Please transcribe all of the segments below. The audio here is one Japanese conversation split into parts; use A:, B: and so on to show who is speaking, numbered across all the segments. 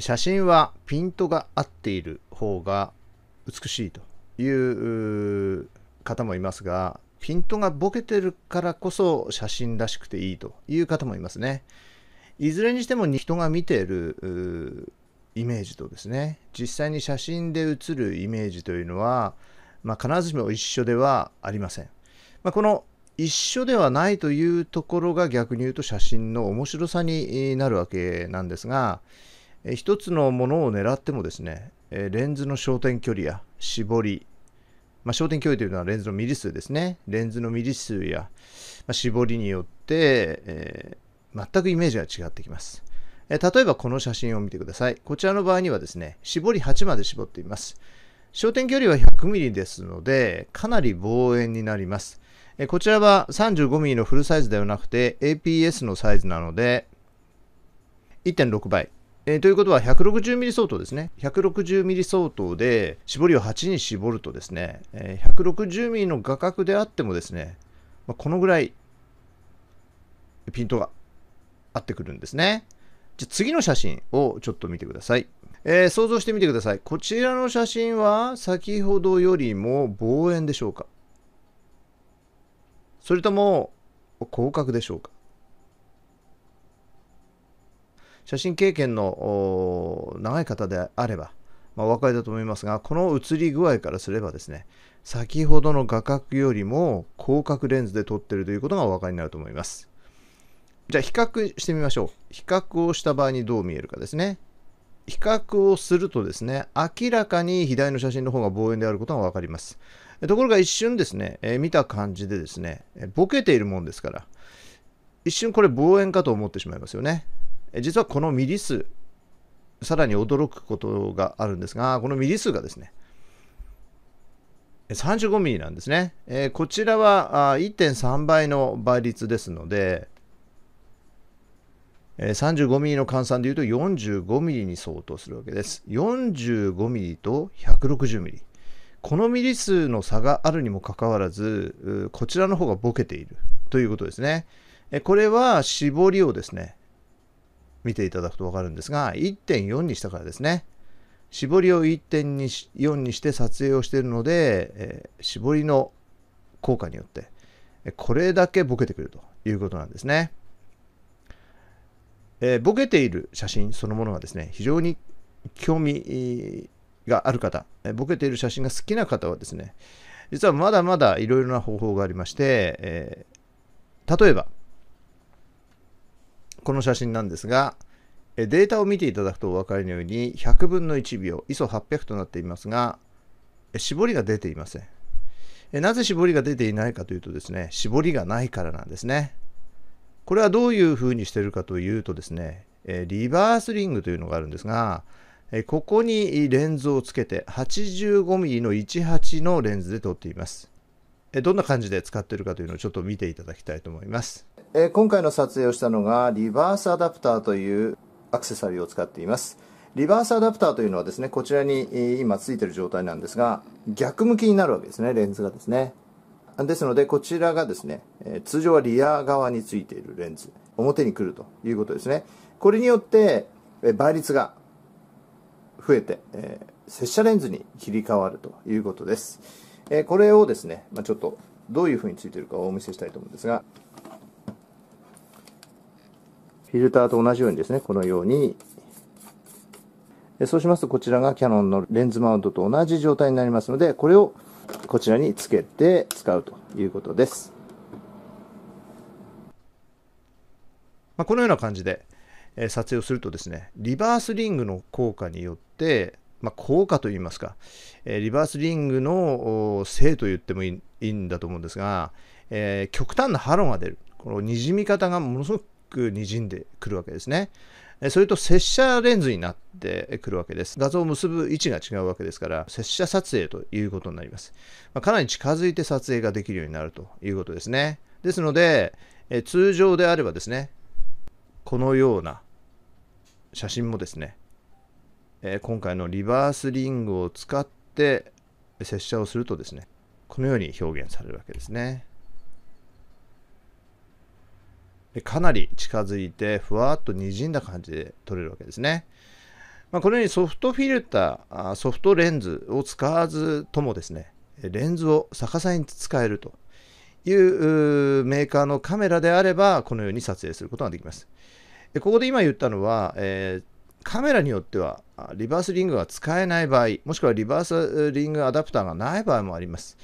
A: 写真はピントが合っている方が美しいという方もいますが、ピントがボケてるからこそ写真らしくていいという方もいますね。いずれにしても人が見ているイメージとですね、実際に写真で写るイメージというのは、まあ、必ずしも一緒ではありません。まあ、この一緒ではないというところが逆に言うと写真の面白さになるわけなんですが、え一つのものを狙ってもですね、えレンズの焦点距離や絞り、まあ、焦点距離というのはレンズのミリ数ですね。レンズのミリ数や、ま絞りによって、えー、全くイメージが違ってきます。え例えばこの写真を見てください。こちらの場合にはですね、絞り8まで絞っています。焦点距離は1 0 0ミリですので、かなり望遠になります。えこちらは 35mm のフルサイズではなくて APS のサイズなので、1.6倍。えー、ということは1 6 0ミリ相当ですね。1 6 0ミリ相当で絞りを8に絞るとですね、えー、1 6 0ミリの画角であってもですね、まあ、このぐらいピントが合ってくるんですね。じゃ次の写真をちょっと見てください。えー、想像してみてください。こちらの写真は先ほどよりも望遠でしょうかそれとも広角でしょうか写真経験の長い方であれば、まあ、お分かりだと思いますが、この写り具合からすればですね、先ほどの画角よりも広角レンズで撮ってるということがお分かりになると思います。じゃあ比較してみましょう。比較をした場合にどう見えるかですね。比較をするとですね、明らかに左の写真の方が望遠であることが分かります。ところが一瞬ですね、えー、見た感じでですね、ボケているもんですから、一瞬これ望遠かと思ってしまいますよね。実はこのミリ数、さらに驚くことがあるんですが、このミリ数がですね、35ミリなんですね。えー、こちらは1.3倍の倍率ですので、35ミリの換算でいうと45ミリに相当するわけです。45ミリと160ミリ。このミリ数の差があるにもかかわらず、こちらの方がボケているということですね。これは絞りをですね、見ていただくと分かるんですが、1.4にしたからですね。絞りを1.4にして撮影をしているので、えー、絞りの効果によって、これだけボケてくるということなんですね。えー、ボケている写真そのものがですね、非常に興味がある方、えー、ボケている写真が好きな方はですね、実はまだまだいろいろな方法がありまして、えー、例えば、この写真なんですが、データを見ていただくとお分かりのように、100分の1秒、ISO800 となっていますが、絞りが出ていません。なぜ絞りが出ていないかというとですね、絞りがないからなんですね。これはどういうふうにしてるかというとですね、リバースリングというのがあるんですが、ここにレンズをつけて 85mm の18のレンズで撮っています。どんな感じで使ってるかというのをちょっと見ていただきたいと思います。え今回の撮影をしたのがリバースアダプターというアクセサリーを使っていますリバースアダプターというのはですねこちらに今ついてる状態なんですが逆向きになるわけですねレンズがですねですのでこちらがですね通常はリア側についているレンズ表に来るということですねこれによって倍率が増えて、え接写レンズに切り替わるということです、えこれをですね、まちょっとどういうふうについてるかをお見せしたいと思うんですがフィルターと同じようにですね、このように、そうしますとこちらがキャノンのレンズマウントと同じ状態になりますので、これをこちらにつけて使うということです。まあ、このような感じで、え撮影をするとですね、リバースリングの効果によって、まあ、効果といいますか、えリバースリングのせいと言ってもいいんだと思うんですが、えー、極端なハロが出る。このにじみ方がものすごくく滲んでくるわけですね。それと接写レンズになってくるわけです。画像を結ぶ位置が違うわけですから、接写撮影ということになります。まあ、かなり近づいて撮影ができるようになるということですね。ですので、え通常であればですね、このような写真もですね、え今回のリバースリングを使って拙者をするとですね、このように表現されるわけですね。かなり近づいてふわっとにじんだ感じで撮れるわけですね。まあ、このようにソフトフィルター、ソフトレンズを使わずともですね、レンズを逆さに使えるというメーカーのカメラであれば、このように撮影することができます。ここで今言ったのは、えカメラによってはリバースリングが使えない場合、もしくはリバースリングアダプターがない場合もあります。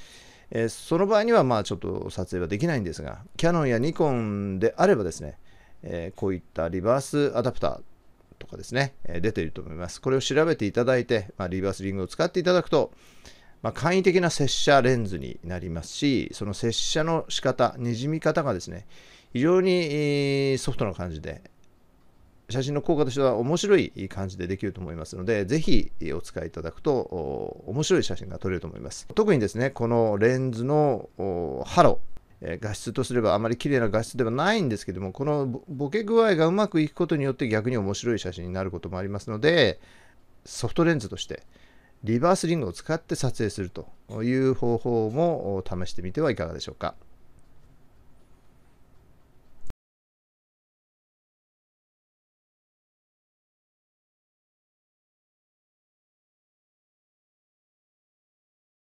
A: えー、その場合にはまあちょっと撮影はできないんですが、キヤノンやニコンであればですね、えー、こういったリバースアダプターとかですね、えー、出ていると思います。これを調べていただいて、まあ、リバースリングを使っていただくと、まあ、簡易的な接写レンズになりますし、その接写の仕方、にじみ方がですね、非常にソフトな感じで、写真の効果としては面白い感じでできると思いますので、ぜひお使いいただくと面白い写真が撮れると思います。特にですね、このレンズのハロ画質とすればあまり綺麗な画質ではないんですけどもこのボケ具合がうまくいくことによって逆に面白い写真になることもありますのでソフトレンズとしてリバースリングを使って撮影するという方法も試してみてはいかがでしょうか。